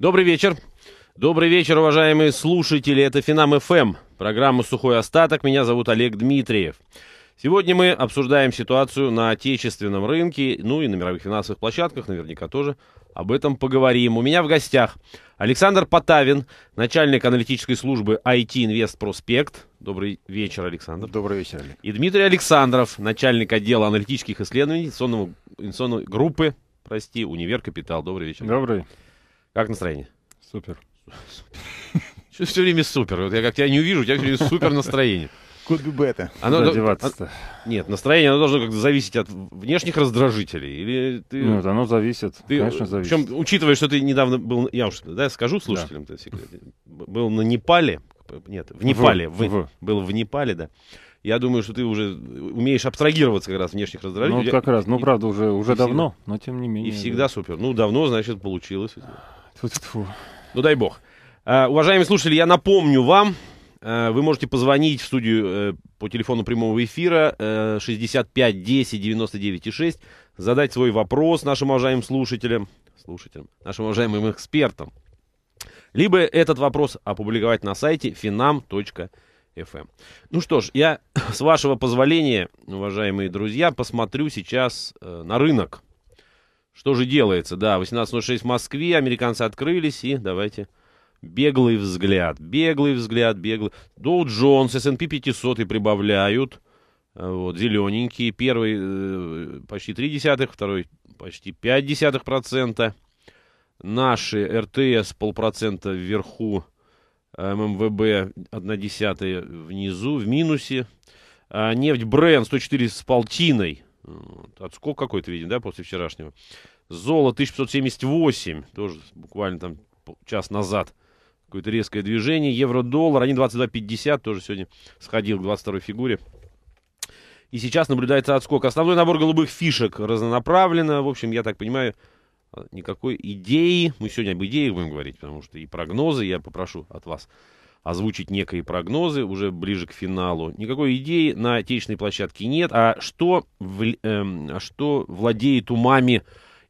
Добрый вечер. Добрый вечер, уважаемые слушатели. Это Финам ФМ, программа «Сухой остаток». Меня зовут Олег Дмитриев. Сегодня мы обсуждаем ситуацию на отечественном рынке, ну и на мировых финансовых площадках, наверняка тоже об этом поговорим. У меня в гостях Александр Потавин, начальник аналитической службы IT Invest Prospect. Добрый вечер, Александр. Добрый вечер, Олег. И Дмитрий Александров, начальник отдела аналитических исследований инвестиционной группы, прости, Универ Капитал. Добрый вечер. Добрый. Как настроение? Супер. Что все время супер? Вот я как тебя не увижу, у тебя все время супер настроение. Could be better. Оно Куда деваться Нет, настроение оно должно как-то зависеть от внешних раздражителей. Или ты... Ну, вот оно зависит. Ты, конечно, зависит. Причем, учитывая, что ты недавно был... Я уж да, скажу слушателям, да. секрет. Э, был на Непале. Нет, в Непале. В, в. Был в Непале, да я думаю, что ты уже умеешь абстрагироваться как раз внешних раздражителей. Ну, как раз, ну, правда, уже, уже давно, всегда, но тем не менее. И всегда да. супер. Ну, давно, значит, получилось. Тьфу -тьфу -тьфу. Ну дай бог. Uh, уважаемые слушатели, я напомню вам, uh, вы можете позвонить в студию uh, по телефону прямого эфира 65 10 99 6, задать свой вопрос нашим уважаемым слушателям, слушателям, нашим уважаемым экспертам. Либо этот вопрос опубликовать на сайте finam.fm. Эм. Ну что ж, я, с вашего позволения, уважаемые друзья, посмотрю сейчас э, на рынок. Что же делается? Да, 18.06 в Москве, американцы открылись, и давайте... Беглый взгляд, беглый взгляд, беглый... Доу Джонс, S&P 500 и прибавляют. Э, вот, зелененькие. Первый э, почти почти десятых, второй почти десятых процента. Наши РТС полпроцента вверху, э, ММВБ эм десятая внизу, в минусе. А нефть Брент 104 с полтиной. Вот. Отскок какой-то, виден, да, после вчерашнего. Золо 1578, тоже буквально там час назад. Какое-то резкое движение. Евро-доллар они 22.50 тоже сегодня сходил к 22 й фигуре. И сейчас наблюдается отскок. Основной набор голубых фишек разнонаправленно. В общем, я так понимаю, никакой идеи. Мы сегодня об идеях будем говорить, потому что и прогнозы я попрошу от вас озвучить некие прогнозы уже ближе к финалу. Никакой идеи на отечественной площадке нет. А что, в, э, эм, а что владеет умами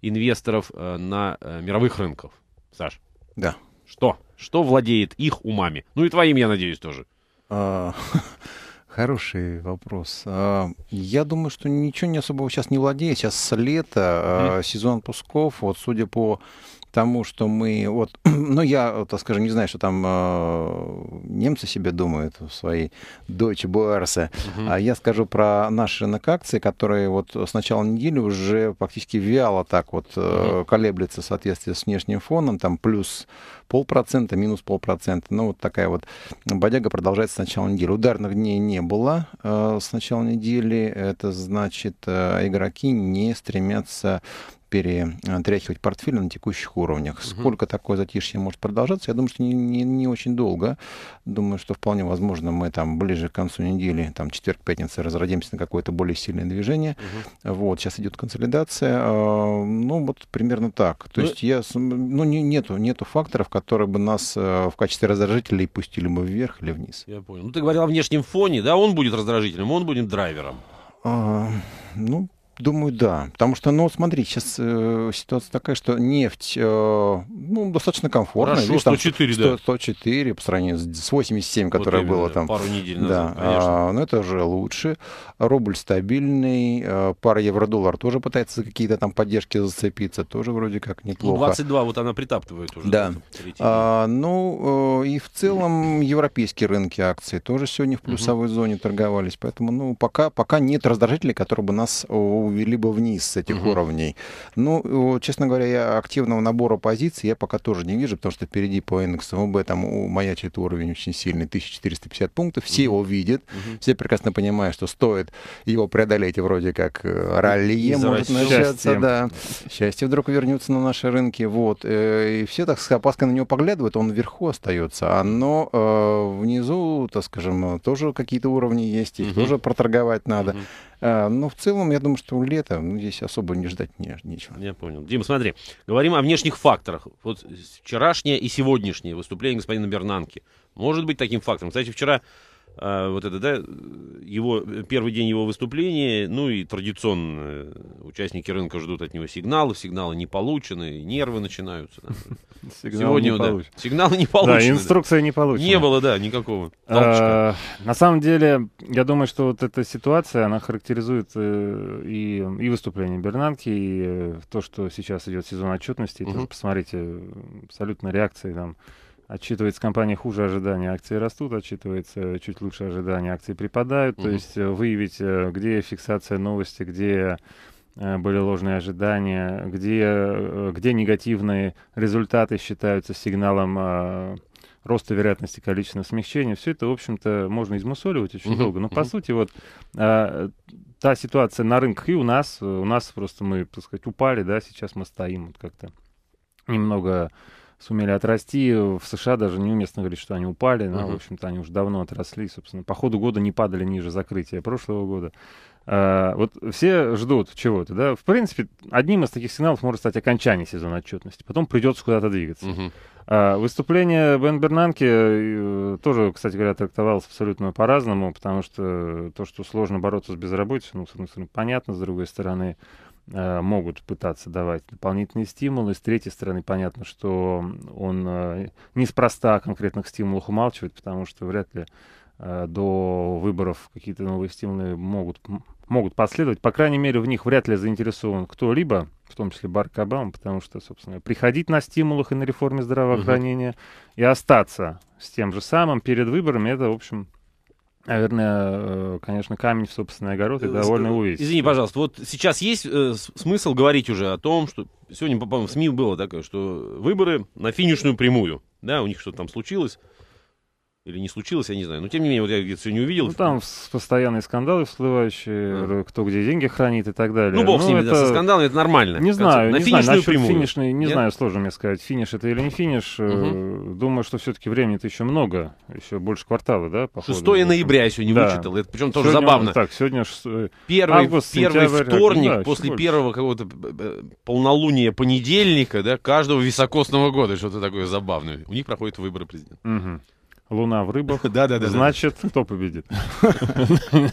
инвесторов э, на э, мировых рынках, Саш? Да. Что? Что владеет их умами? Ну и твоим, я надеюсь, тоже. А, хороший вопрос. А, я думаю, что ничего не особо сейчас не владеет. Сейчас лето, mm-hmm. сезон пусков. Вот судя по тому, что мы вот, ну я, так скажем, не знаю, что там э, немцы себе думают в своей Deutsche Börse, угу. а я скажу про наши рынок акций, которые вот с начала недели уже практически вяло так вот угу. Э, колеблется в соответствии с внешним фоном, там плюс полпроцента, минус полпроцента. Ну, вот такая вот бодяга продолжается с начала недели. Ударных дней не было э, с начала недели. Это значит, э, игроки не стремятся перетряхивать портфель на текущих уровнях. Угу. Сколько такое затишье может продолжаться, я думаю, что не, не, не очень долго. Думаю, что вполне возможно мы там ближе к концу недели, там четверг-пятница, разродимся на какое-то более сильное движение. Угу. Вот, сейчас идет консолидация. Э, ну, вот примерно так. То ну, есть я... Ну, не, нету, нету факторов, которые бы нас э, в качестве раздражителей пустили бы вверх или вниз. Я понял. Ну, ты говорил о внешнем фоне, да? Он будет раздражителем, он будет драйвером. А, ну, думаю, да. Потому что, ну, смотри, сейчас э, ситуация такая, что нефть, э, ну, достаточно комфортная. Хорошо, видишь, 104, там, 100, да. 104 по сравнению с 87, которое вот именно, было там. Пару недель назад, да. конечно. А, ну, но это уже лучше. Рубль стабильный, э, пара евро-доллар тоже пытается какие-то там поддержки зацепиться, тоже вроде как ну, неплохо. 22, вот она притаптывает уже. Да. А, ну, э, и в целом европейские рынки акций тоже сегодня в плюсовой зоне торговались, поэтому, ну, пока, пока нет раздражителей, которые бы нас либо вниз с этих угу. уровней. Ну, честно говоря, я активного набора позиций я пока тоже не вижу, потому что впереди по индексу МВБ там маячит уровень очень сильный, 1450 пунктов. Все угу. его видят, угу. все прекрасно понимают, что стоит его преодолеть, вроде как э, ралли и может начаться. Да. Счастье вдруг вернется на наши рынки. Вот. Э, и все так с опаской на него поглядывают, он вверху остается. А но э, внизу, так скажем, тоже какие-то уровни есть, их угу. тоже проторговать надо. Угу. Э, но в целом, я думаю, что лето, ну, здесь особо не ждать не, нечего. Я понял. Дима, смотри, говорим о внешних факторах. Вот вчерашнее и сегодняшнее выступление господина Бернанки может быть таким фактором. Кстати, вчера Э, вот это, да, его, первый день его выступления, ну и традиционно э, участники рынка ждут от него сигналы, сигналы не получены, нервы начинаются. Да. Сигнал Сегодня, не да, сигналы не получены. Да, инструкция да. не получена. Не было, да, никакого. А, на самом деле, я думаю, что вот эта ситуация, она характеризует э, и, и выступление Бернанки, и то, что сейчас идет сезон отчетности. Угу. посмотрите, абсолютно реакции там Отчитывается компания хуже ожидания, акции растут, отчитывается чуть лучше ожидания, акции припадают. Угу. То есть э, выявить, э, где фиксация новости, где э, были ложные ожидания, где, где негативные результаты считаются сигналом роста вероятности количественного смягчения. Все это, в общем-то, можно измусоливать очень uh долго. Но, по сути, вот а, та ситуация на рынках и у нас, у нас просто мы, так сказать, упали, да, сейчас мы стоим вот как-то немного сумели отрасти. В США даже неуместно говорить, что они упали. Но, uh-huh. в общем-то, они уже давно отросли. Собственно, по ходу года не падали ниже закрытия прошлого года. А, вот все ждут чего-то, да? В принципе, одним из таких сигналов может стать окончание сезона отчетности. Потом придется куда-то двигаться. Uh-huh. выступление Бен Бернанки э, тоже, кстати говоря, трактовалось абсолютно по-разному, потому что то, что сложно бороться с безработицей, ну, с одной стороны, понятно, с другой стороны, Э, могут пытаться давать дополнительные стимулы. С третьей стороны, понятно, что он э, неспроста о конкретных стимулах умалчивает, потому что вряд ли э, до выборов какие-то новые стимулы могут, могут последовать. По крайней мере, в них вряд ли заинтересован кто-либо, в том числе Барк Обама, потому что, собственно, приходить на стимулах и на реформе здравоохранения угу. и остаться с тем же самым перед выборами, это, в общем, Наверное, э, конечно, камень в собственный огород и э, довольно увидеть. Извини, пожалуйста, вот сейчас есть э, смысл говорить уже о том, что сегодня, по-моему, в СМИ было такое, что выборы на финишную прямую, да, у них что-то там случилось, или не случилось, я не знаю. Но тем не менее, вот я где-то сегодня увидел. Ну, там постоянные скандалы всплывающие, mm. кто где деньги хранит и так далее. Ну, бог ну, с ними, это... да, со скандалами это нормально. Не знаю, на не финишную знаю, прямую. Финишный, не Нет? знаю, сложно мне сказать, финиш это или не финиш. Угу. Думаю, что все-таки времени-то еще много, еще больше квартала, да, походу. 6 ноября я сегодня да. вычитал, это причем тоже сегодня, забавно. Так, сегодня 6... Э, первый, август, первый э, вторник да, после первого какого-то полнолуния понедельника, да, каждого високосного года, что-то такое забавное. У них проходят выборы президента. Угу. Луна в рыбах. Да, да, да. Значит, кто победит?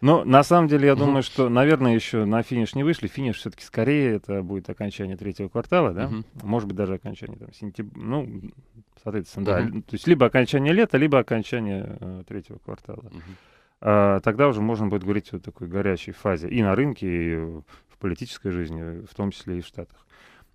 Ну, на самом деле, я думаю, что, наверное, еще на финиш не вышли. Финиш все-таки скорее это будет окончание третьего квартала, да? Может быть, даже окончание там сентября. Ну, соответственно, да. То есть либо окончание лета, либо окончание э, третьего квартала. А, тогда уже можно будет говорить о такой горячей фазе и на рынке, и в политической жизни, в том числе и в Штатах.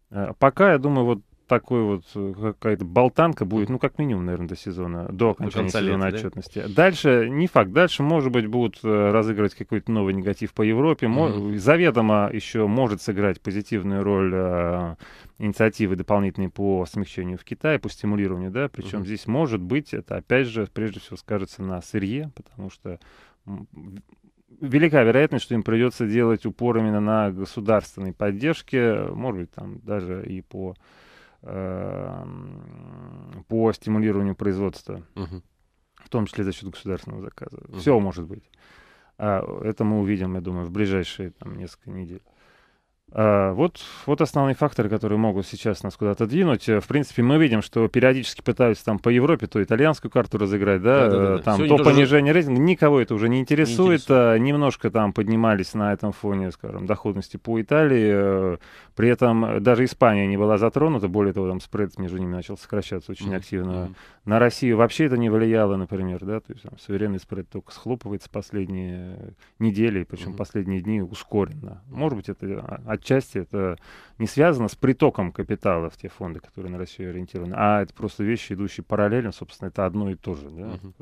Э, пока, я думаю, вот такой вот э, какая-то болтанка будет, ну, как минимум, наверное, до сезона, до окончания до сезона лета, отчетности. Да? Дальше, не факт, дальше, может быть, будут э, разыгрывать какой-то новый негатив по Европе. Mm-hmm. Заведомо еще может сыграть позитивную роль э, инициативы дополнительные по смягчению в Китае, по стимулированию, да, причем mm-hmm. здесь может быть, это опять же, прежде всего, скажется на сырье, потому что велика вероятность, что им придется делать упор именно на государственной поддержке, может быть, там даже и по Эм, по стимулированию производства, в том числе за счет государственного заказа. Все может быть. А, это мы увидим, я думаю, в ближайшие там, несколько недель. А, вот, вот основные факторы, которые могут сейчас нас куда-то двинуть. Э, в принципе, мы видим, что периодически пытаются там по Европе то итальянскую карту разыграть, да, да, да, да. там Сегодня то тоже... понижение рейтинга. Никого это уже не интересует. не интересует. Э, немножко там поднимались на этом фоне, скажем, доходности по Италии. Э, при этом даже Испания не была затронута. Более того, там спред между ними начал сокращаться очень mm-hmm. активно. Mm-hmm. На Россию вообще это не влияло, например, да, то есть там суверенный спред только схлопывается последние недели, причем mm-hmm. последние дни ускоренно. Может быть, это от а, отчасти это не связано с притоком капитала в те фонды, которые на Россию ориентированы, а это просто вещи, идущие параллельно, собственно, это одно и то же. Да? Угу.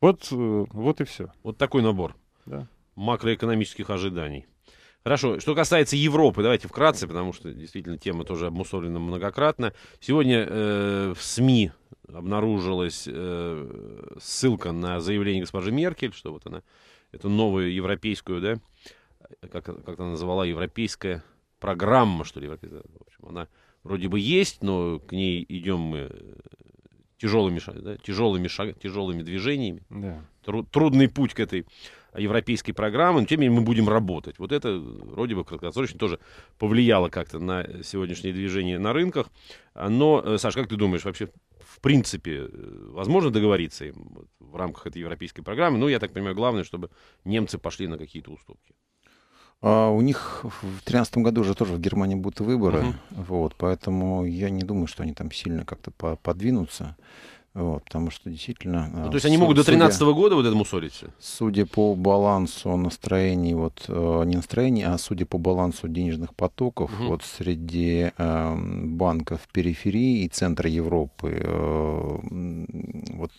Вот, вот э, и все. Вот такой набор да. макроэкономических ожиданий. Хорошо. Что касается Европы, давайте вкратце, потому что действительно тема тоже обмусолена многократно. Сегодня э, в СМИ обнаружилась э, ссылка на заявление госпожи Меркель, что вот она эту новую европейскую да, как, как она называла европейская программа, что ли, европейская. В общем, она вроде бы есть, но к ней идем мы э, тяжелыми, да, тяжелыми, шаг, тяжелыми движениями. Да. Тру, трудный путь к этой европейской программы, но тем не менее мы будем работать. Вот это вроде бы краткосрочно тоже повлияло как-то на сегодняшнее движение на рынках. А, но, э, Саш, как ты думаешь, вообще в принципе э, возможно договориться им в рамках этой европейской программы? Ну, я так понимаю, главное, чтобы немцы пошли на какие-то уступки. А у них в 2013 году уже тоже в Германии будут выборы, угу. вот, поэтому я не думаю, что они там сильно как-то по подвинутся. Вот, потому что действительно... Ну, а, то есть они могут до 2013 года вот этому ссориться? Судя по балансу настроений, вот э, не настроений, а судя по балансу денежных потоков, угу. вот среди э, банков периферии и центра Европы, э, вот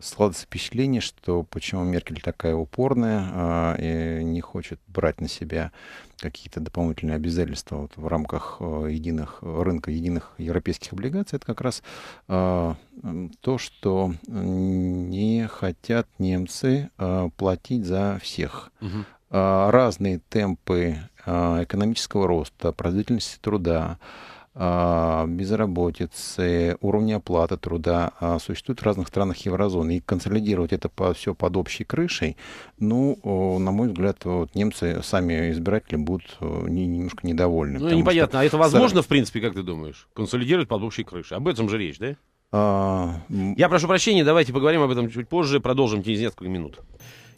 складывается впечатление, что почему Меркель такая упорная а, и не хочет брать на себя какие-то дополнительные обязательства вот в рамках а, единых рынка, единых европейских облигаций, это как раз а, то, что не хотят немцы а, платить за всех. Угу. А, разные темпы а, экономического роста, производительности труда, а, безработицы, уровни оплаты труда а, существуют в разных странах еврозоны. И консолидировать это по, все под общей крышей, ну, на мой взгляд, вот немцы, сами избиратели будут не, немножко недовольны. Ну, непонятно, что... а это возможно, в принципе, как ты думаешь? Консолидировать под общей крышей? Об этом же речь, да? А... Я прошу прощения, давайте поговорим об этом чуть позже, продолжим через несколько минут.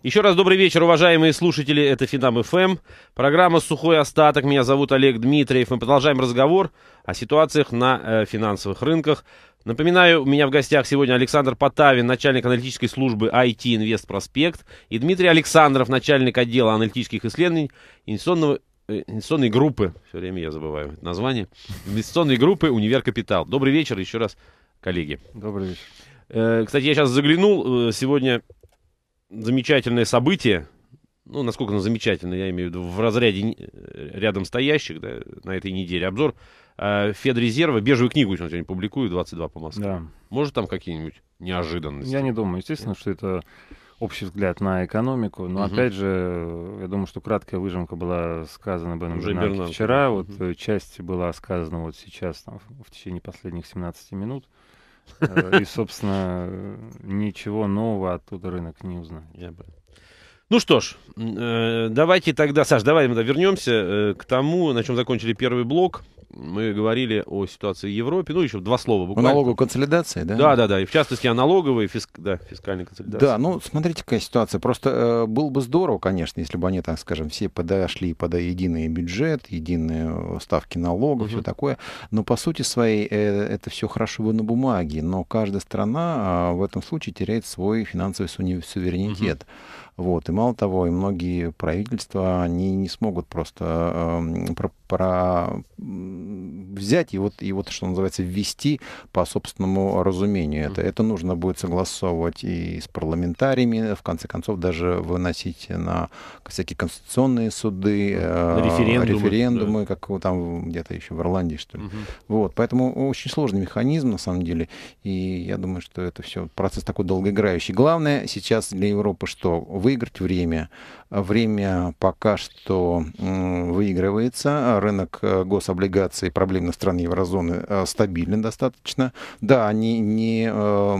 Еще раз добрый вечер, уважаемые слушатели, это Финам ФМ. Эм. Программа «Сухой остаток». Меня зовут Олег Дмитриев. Мы продолжаем разговор о ситуациях на э, финансовых рынках. Напоминаю, у меня в гостях сегодня Александр Потавин, начальник аналитической службы IT Invest Prospect, и Дмитрий Александров, начальник отдела аналитических исследований инвестиционного э, инвестиционной группы, все время я забываю название, инвестиционной группы «Универ Капитал». Добрый вечер еще раз, коллеги. Добрый вечер. Э, кстати, я сейчас заглянул, э, сегодня замечательное событие, ну, насколько оно замечательное, я имею в виду, в разряде э, рядом стоящих да, на этой неделе обзор а, Федрезерва, бежевую книгу он сегодня публикует, 22 по Москве. Да. Может там какие-нибудь неожиданности? Я не думаю, естественно, что это общий взгляд на экономику, но угу. опять же, я думаю, что краткая выжимка была сказана Беном Уже Бернанке вчера, угу. вот э, часть была сказана вот сейчас, там, в течение последних 17 минут. Э, и, собственно, ничего нового оттуда рынок не узнает. Я бы... Ну что ж, э, давайте тогда, Саш, давай мы вернемся э, к тому, на чем закончили первый блок мы говорили о ситуации в Европе, ну, еще два слова буквально. О налоговой консолидации, да? Да, да, да, и в частности о налоговой, фиск... да, фискальной консолидации. Да, ну, смотрите, какая ситуация. Просто э, было бы здорово, конечно, если бы они, там, скажем, все подошли под единый бюджет, единые э, ставки налогов, угу. все такое, но по сути своей э, это все хорошо бы на бумаге, но каждая страна э, в этом случае теряет свой финансовый суверенитет. Угу. Вот. И мало того, и многие правительства, они не смогут просто э, про, про, взять и вот, и вот, что называется, ввести по собственному разумению. Это, это нужно будет согласовывать и с парламентариями, в конце концов даже выносить на всякие конституционные суды, э, референдумы, референдумы да. как там где-то еще в Ирландии, что ли. Угу. Вот. Поэтому очень сложный механизм, на самом деле. И я думаю, что это все процесс такой долгоиграющий. Главное сейчас для Европы, что вы выиграть время. Время пока что выигрывается. Рынок э, гособлигаций проблемных стран еврозоны э, стабилен достаточно. Да, они не э,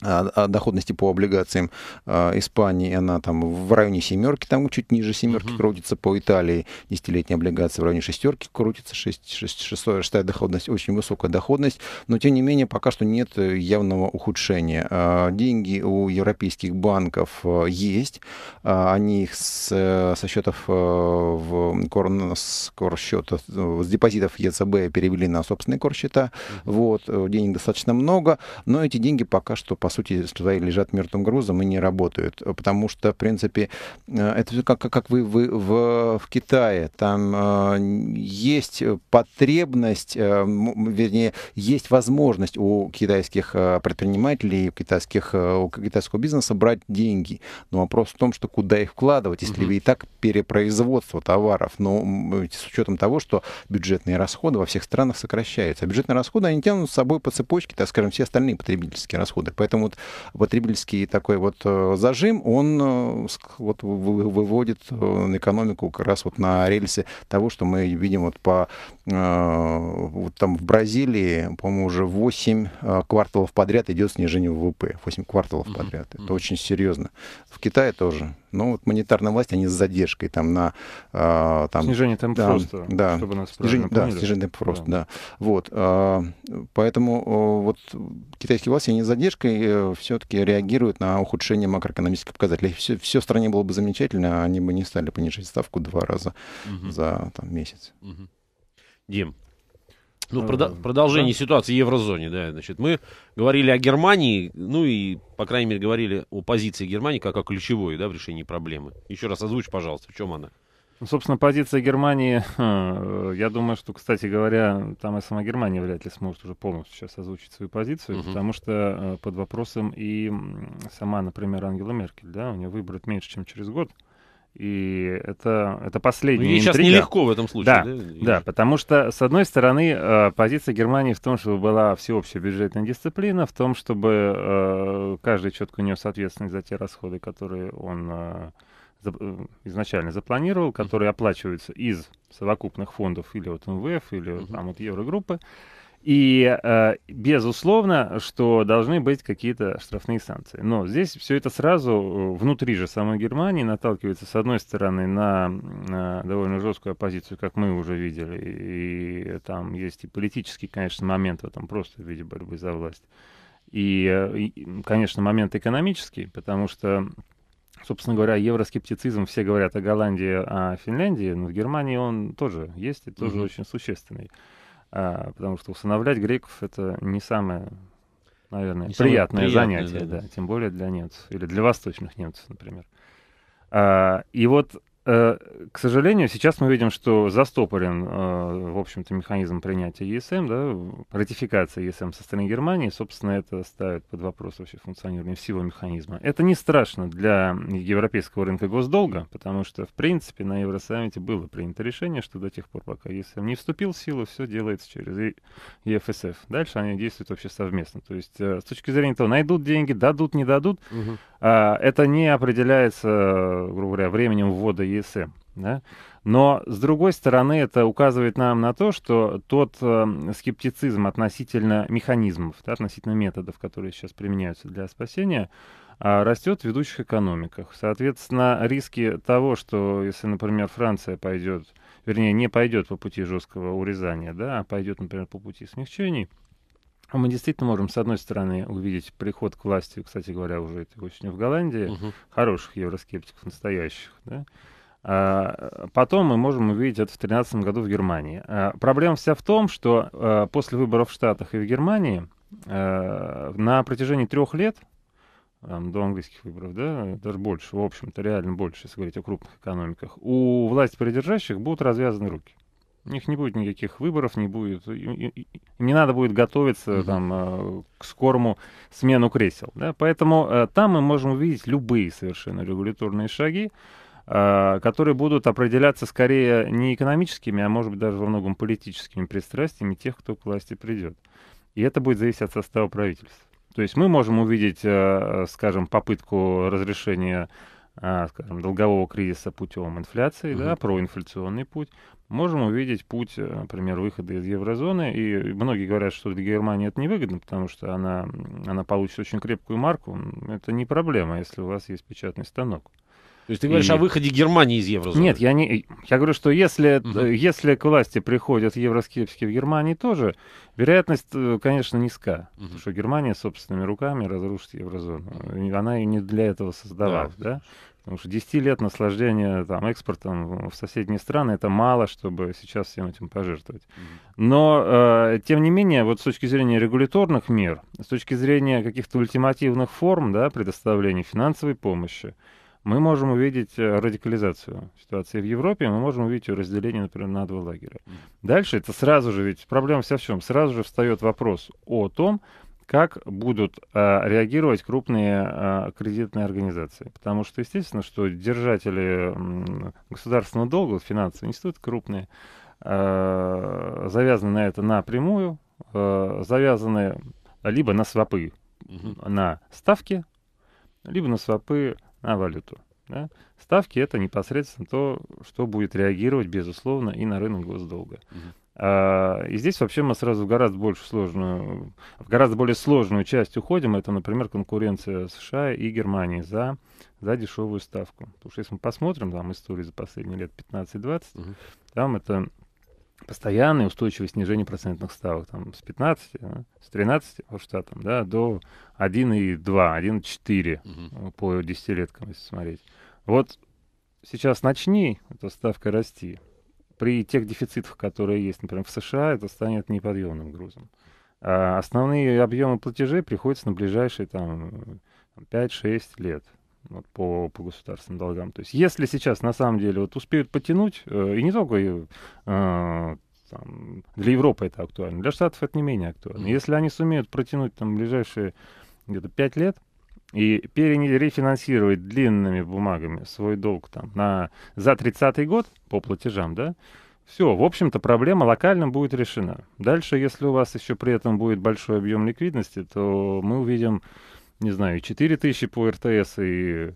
о доходности по облигациям э, Испании, она там в районе семерки, там чуть ниже семерки uh крутится, по Италии десятилетние облигации в районе шестерки крутится, 6, 6, доходность, очень высокая доходность, но тем не менее пока что нет э, явного ухудшения. Э, деньги у европейских банков есть, они их с, со счетов в кор, кор счета, с депозитов ЕЦБ перевели на собственные кор счета, вот, денег достаточно много, но эти деньги пока что по по сути, своей лежат мертвым грузом и не работают. Потому что, в принципе, э, это как, как вы, вы в, в Китае. Там э, есть потребность, э, вернее, есть возможность у китайских предпринимателей, у китайских, у китайского бизнеса брать деньги. Но вопрос в том, что куда их вкладывать, если вы и так перепроизводство товаров. Но с учетом того, что бюджетные расходы во всех странах сокращаются. А бюджетные расходы, они тянут с собой по цепочке, так скажем, все остальные потребительские расходы. Поэтому общем, вот потребительский такой вот э, зажим, он э, вот выводит э, экономику как раз вот на рельсы того, что мы видим вот по вот там в Бразилии, по-моему, уже 8 кварталов подряд идет снижение ВВП. 8 кварталов подряд. Это очень серьезно. В Китае тоже. Но ну, вот монетарная власть, они с задержкой там на... Э, там, снижение темпа да, роста, да, чтобы нас снижение, Да, снижение темпа роста, да. да. Вот, э, поэтому э, вот китайские власти, они с задержкой э, все-таки реагируют на ухудшение макроэкономических показателей. Все, все в стране было бы замечательно, они бы не стали понижать ставку два раза угу. за там, месяц. Угу. Дим, ну, а, прода- продолжение да. ситуации в еврозоне, да. Значит, мы говорили о Германии, ну и, по крайней мере, говорили о позиции Германии как о ключевой, да, в решении проблемы. Еще раз озвучь, пожалуйста, в чем она? Ну, собственно, позиция Германии, э, я думаю, что, кстати говоря, там и сама Германия вряд ли сможет уже полностью сейчас озвучить свою позицию, угу. потому что э, под вопросом и сама, например, Ангела Меркель, да, у нее выбрать меньше, чем через год. Угу. И это, это ну, последняя Но ей интрига. сейчас нелегко в этом случае. Да, да, да, потому что, с одной стороны, э, позиция Германии в том, чтобы была всеобщая бюджетная дисциплина, в том, чтобы э, каждый четко нес ответственность за те расходы, которые он э, изначально запланировал, которые оплачиваются из совокупных фондов или от МВФ, или там от Еврогруппы. И, э, безусловно, что должны быть какие-то штрафные санкции. Но здесь все это сразу э, внутри же самой Германии наталкивается, с одной стороны, на, на довольно жесткую оппозицию, как мы уже видели. И, там есть и политический, конечно, момент в этом, просто в виде борьбы за власть. И, э, и конечно, момент экономический, потому что собственно говоря, евроскептицизм, все говорят о Голландии, о Финляндии, но в Германии он тоже есть и тоже mm-hmm. очень существенный. А, потому что усыновлять греков это не самое, наверное, не приятное, самое приятное занятие, да, да, тем более для немцев или для восточных немцев, например. А, и вот Э, к сожалению, сейчас мы видим, что застопорен, э, в общем-то, механизм принятия ЕСМ, да, ратификация ЕСМ со стороны Германии, собственно, это ставит под вопрос вообще функционирования всего механизма. Это не страшно для европейского рынка госдолга, потому что, в принципе, на Евросаммите было принято решение, что до тех пор, пока ЕСМ не вступил в силу, все делается через ЕФСФ. Дальше они действуют вообще совместно. То есть, э, с точки зрения того, найдут деньги, дадут, не дадут, угу. это не определяется, грубо говоря, временем ввода ЕСМ ЕСМ. Да? Но, с другой стороны, это указывает нам на то, что тот э, скептицизм относительно механизмов, да, относительно методов, которые сейчас применяются для спасения, э, растет в ведущих экономиках. Соответственно, риски того, что если, например, Франция пойдет, вернее, не пойдет по пути жесткого урезания, да, а пойдет, например, по пути смягчений, мы действительно можем, с одной стороны, увидеть приход к власти, кстати говоря, уже это очень в Голландии, угу. хороших евроскептиков, настоящих, да, а, потом мы можем увидеть это в 2013 году в Германии. А, проблема вся в том, что а, после выборов в Штатах и в Германии на протяжении трех лет, до английских выборов, да, даже больше, в общем-то, реально больше, если говорить о крупных экономиках, у власти придержащих будут развязаны руки. У них не будет никаких выборов, не будет, им не надо будет готовиться mm там к скорому смену кресел, да, поэтому там мы можем увидеть любые совершенно регуляторные шаги, Э, которые будут определяться скорее не экономическими, а может быть даже во многом политическими пристрастиями тех, кто к власти придет. И это будет зависеть от состава правительства. То есть мы можем увидеть, э, э, скажем, попытку разрешения скажем, долгового кризиса путем инфляции, угу. да, проинфляционный путь. Можем увидеть путь, например, выхода из еврозоны. И многие говорят, что для Германии это невыгодно, потому что она, она получит очень крепкую марку. Это не проблема, если у вас есть печатный станок. То есть ты говоришь и... о выходе Германии из еврозоны? Нет, я не, я говорю, что если угу. если к власти приходят евроскептики в Германии тоже, вероятность, э, конечно, низка, угу. потому что Германия собственными руками разрушит еврозону. Она ее не для этого создавала, да? да? Потому что 10 лет наслаждения там, экспортом в соседние страны это мало, чтобы сейчас всем этим пожертвовать. Но, э, тем не менее, вот с точки зрения регуляторных мер, с точки зрения каких-то ультимативных форм да, предоставления финансовой помощи, мы можем увидеть э, радикализацию ситуации в Европе, мы можем увидеть ее разделение, например, на два лагеря. Дальше это сразу же, ведь проблема вся в чем? Сразу же встает вопрос о том, как будут э, реагировать крупные э, кредитные организации. Потому что, естественно, что держатели э, государственного долга, финансовые институты крупные, э, завязаны на это напрямую, э, завязаны либо на свопы, угу. на ставки, либо на свопы на валюту. Да? Ставки это непосредственно то, что будет реагировать, безусловно, и на рынок госдолга. А, и здесь вообще мы сразу в гораздо больше сложную, в гораздо более сложную часть уходим. Это, например, конкуренция США и Германии за, за дешевую ставку. Потому что если мы посмотрим там историю за последние лет 15-20, угу. там это постоянное устойчивое снижение процентных ставок там, с 15, э, с 13 по штатам да, до 1,2, 1,4 угу. по десятилеткам, если смотреть. Вот сейчас начни эта ставка расти. При тех дефицитах, которые есть, например, в США, это станет неподъемным грузом. А основные объемы платежей приходятся на ближайшие там, 5-6 лет вот, по, по государственным долгам. То есть если сейчас на самом деле вот успеют потянуть, э, и не только э, там, для Европы это актуально, для Штатов это не менее актуально. Если они сумеют протянуть там ближайшие где-то 5 лет, и перерефинансировать длинными бумагами свой долг там на за 30-й год по платежам, да, все, в общем-то, проблема локально будет решена. Дальше, если у вас еще при этом будет большой объем ликвидности, то мы увидим не знаю, и 4 тысячи по РТС, и,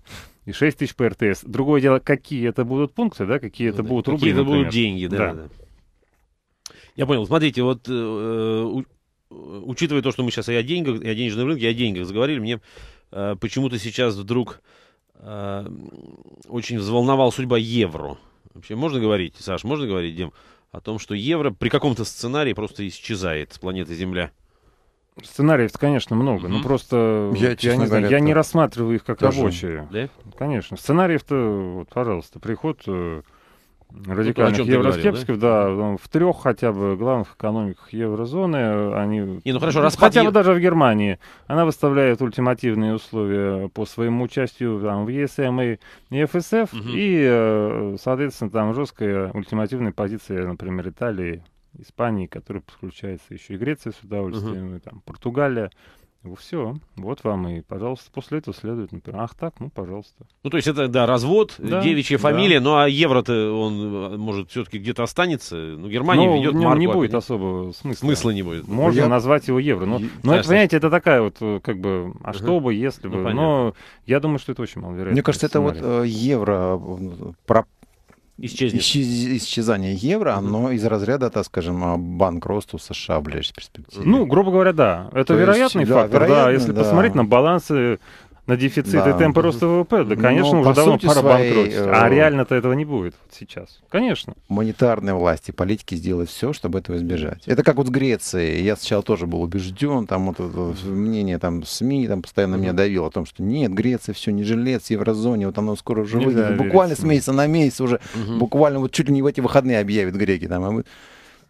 и 6 тысяч по РТС. Другое дело, какие это будут пункты, да, какие ну это да, будут какие рубли, это например. будут деньги, да, да. да. Я понял. Смотрите, вот э, учитывая то, что мы сейчас и о деньгах, и о денежном рынке, и о деньгах заговорили, мне э, почему-то сейчас вдруг э, очень взволновала судьба евро. Вообще можно говорить, Саш, можно говорить, Дим, о том, что евро при каком-то сценарии просто исчезает с планеты Земля? Сценариев, конечно, много, mm-hmm. но просто я, я, не, знаю, я не рассматриваю их как тоже. рабочие. Да? Конечно. Сценариев-то, вот, пожалуйста, приход э, ну, радикальных ну, евроскептиков, говорил, да, да ну, в трех хотя бы главных экономиках еврозоны, э, они... И, ну хорошо, ну, распад... Хотя бы даже в Германии. Она выставляет ультимативные условия по своему участию там, в ЕСМ и ФСФ, угу. и, э, соответственно, там жесткая ультимативная позиция, например, Италии Испании, которая подключается еще и Греция с удовольствием, uh-huh. и там Португалия. Все, вот вам и, пожалуйста. После этого следует, например, ах так, ну, пожалуйста. Ну, то есть это, да, развод, э, да, девичья да. фамилия, ну, а евро-то он, э, может, все-таки где-то останется. Ну, Германия но ну, ведет марку. не будет особого смысла. Смысла не будет. Можно я... назвать его евро. Но, и... но да, это, понимаете, это такая вот, э, как бы, а угу. что бы, если ну, бы. Понятно. но я думаю, что это очень маловероятно. Мне кажется, сценарий. это вот э, евро про исчезнет. Исчез, исчезание евро, оно из разряда, так скажем, а, банкротства США в ближайшей перспективе. Ну, грубо говоря, да. Это То вероятный есть, фактор. Да, да, если да. посмотреть на балансы на дефицит да. и темпы роста ВВП, да, ну, конечно, Но, уже давно пора своей... банкротить. Э, а реально-то этого не будет вот сейчас. Конечно. Монетарные власти, политики сделают все, чтобы этого избежать. Это как вот с Грецией. Я сначала тоже был убежден, там вот, мнение там СМИ там постоянно меня давило о том, что нет, Греция все не жилец, еврозоне, вот оно скоро уже Нельзя Буквально с месяца на месяц уже, mm буквально вот чуть ли не в эти выходные объявят греки там. А мы...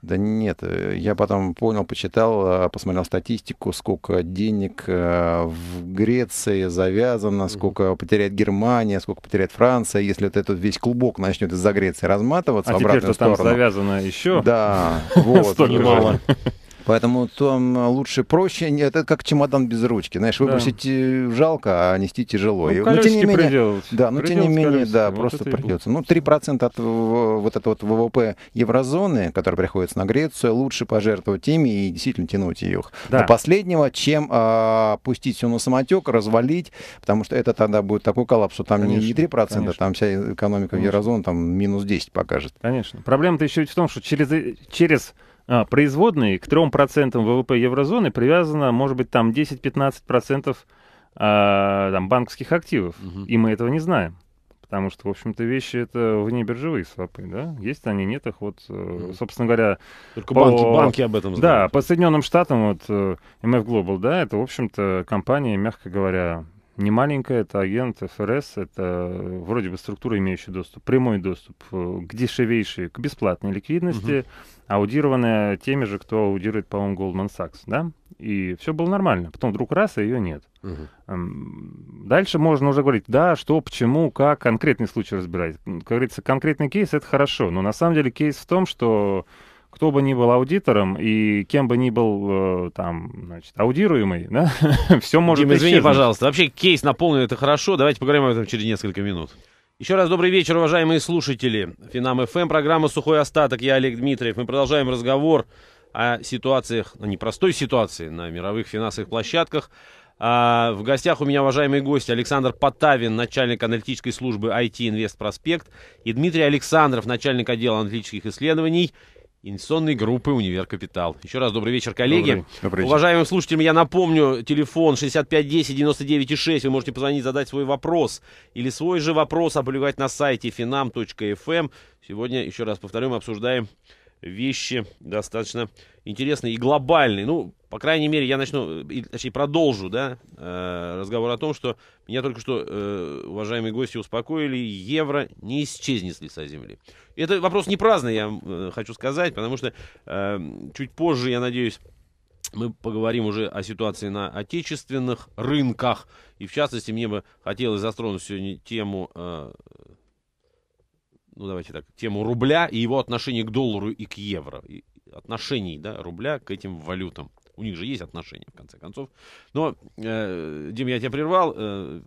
Да нет, э, я потом понял, почитал, а, посмотрел статистику, сколько денег э, в Греции завязано, сколько потеряет Германия, сколько потеряет Франция, если вот этот весь клубок начнет из-за Греции разматываться а в обратную теперь, что сторону. там завязано еще? Да, вот. Столько Поэтому там а, лучше проще, это как чемодан без ручки. Знаешь, выбросить да. Э, жалко, а нести тяжело. Ну, но ну, тем не менее, приделать. Да, но ну, приделать, тем не менее, да, вот просто придется. Ну, 3% от вот этого вот ВВП еврозоны, который приходится на Грецию, лучше пожертвовать ими и действительно тянуть их. да. до последнего, чем а, пустить все на самотек, развалить, потому что это тогда будет такой коллапс, что там конечно, не 3%, конечно. там вся э, экономика конечно. еврозоны там минус 10 покажет. Конечно. Проблема-то еще в том, что через, э, через а, производные к 3% ВВП еврозоны привязано, может быть, там 10-15% а, там, банковских активов. Угу. И мы этого не знаем. Потому что, в общем-то, вещи это вне биржевые свопы, да? Есть они, нет их. Вот, э, ну. собственно говоря... Только по... банки, банки об этом знают. Да, по Соединенным Штатам, вот, MF э, Global, да, это, в общем-то, компания, мягко говоря, не маленькая, это агент ФРС, это э, вроде бы структура, имеющая доступ, прямой доступ э, к дешевейшей, к бесплатной ликвидности, угу. аудированная теми же, кто аудирует, по-моему, Goldman Sachs, да? И все было нормально. Потом вдруг раз, и а ее нет. Угу. Дальше можно уже говорить, да, что, почему, как, конкретный случай разбирать. Как говорится, конкретный кейс — это хорошо, но на самом деле кейс в том, что кто бы ни был аудитором и кем бы ни был э, там, значит, аудируемый, да, все может быть. извини, пожалуйста. Вообще кейс наполнен, это хорошо. Давайте поговорим об этом через несколько минут. Еще раз добрый вечер, уважаемые слушатели. Финам ФМ, программа «Сухой остаток». Я Олег Дмитриев. Мы продолжаем разговор о ситуациях, о непростой ситуации на мировых финансовых площадках. А, в гостях у меня уважаемые гости Александр Потавин, начальник аналитической службы IT Инвест Проспект, и Дмитрий Александров, начальник отдела аналитических исследований Инвестиционной группы «Универ Капитал». Еще раз добрый вечер, коллеги. Добрый, добрый Уважаемым слушателям, я напомню, телефон 6510-99,6. Вы можете позвонить, задать свой вопрос или свой же вопрос опубликовать а на сайте finam.fm. Эм. Сегодня, еще раз повторю, мы обсуждаем вещи достаточно интересные и глобальные. Ну, по крайней мере, я начну, точнее, продолжу, да, э, разговор о том, что меня только что, э, уважаемые гости, успокоили, евро не исчезнет с лица земли. Это вопрос не праздный, я э, хочу сказать, потому что чуть позже, я надеюсь, мы поговорим уже о ситуации на отечественных рынках. И в частности, мне бы хотелось затронуть сегодня тему, э, ну давайте так, тему рубля и его отношение к доллару и к евро. И отношений да, рубля к этим валютам. У них же есть отношения, в конце концов. Но, э, Дим, я тебя прервал. Э,